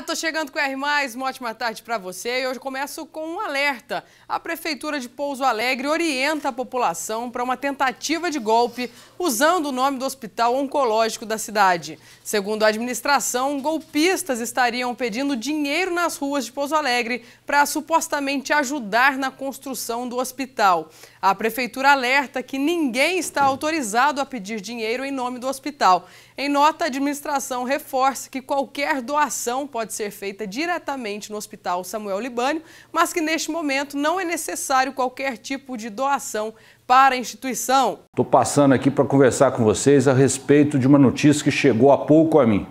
Estou tô chegando com o R+, uma ótima tarde para você e hoje começo com um alerta. A Prefeitura de Pouso Alegre orienta a população para uma tentativa de golpe usando o nome do Hospital Oncológico da cidade. Segundo a administração, golpistas estariam pedindo dinheiro nas ruas de Pouso Alegre para supostamente ajudar na construção do hospital. A Prefeitura alerta que ninguém está autorizado a pedir dinheiro em nome do hospital. Em nota, a administração reforça que qualquer doação pode pode ser feita diretamente no Hospital Samuel Libânio, mas que neste momento não é necessário qualquer tipo de doação para a instituição. Estou passando aqui para conversar com vocês a respeito de uma notícia que chegou há pouco a mim.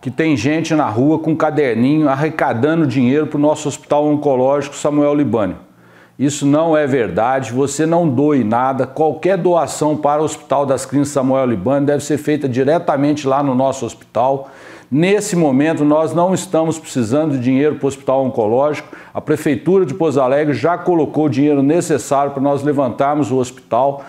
Que tem gente na rua com um caderninho arrecadando dinheiro para o nosso Hospital Oncológico Samuel Libânio. Isso não é verdade, você não doe nada. Qualquer doação para o Hospital das Clínicas Samuel Libano deve ser feita diretamente lá no nosso hospital. Nesse momento, nós não estamos precisando de dinheiro para o hospital oncológico. A Prefeitura de Pouso Alegre já colocou o dinheiro necessário para nós levantarmos o hospital.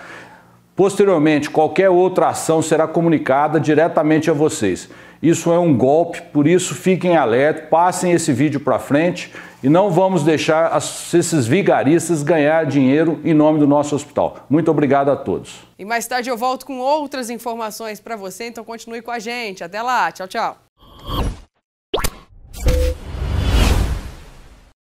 Posteriormente, qualquer outra ação será comunicada diretamente a vocês. Isso é um golpe, por isso fiquem alerta, passem esse vídeo para frente e não vamos deixar esses vigaristas ganhar dinheiro em nome do nosso hospital. Muito obrigado a todos. E mais tarde eu volto com outras informações para você, então continue com a gente. Até lá, tchau, tchau.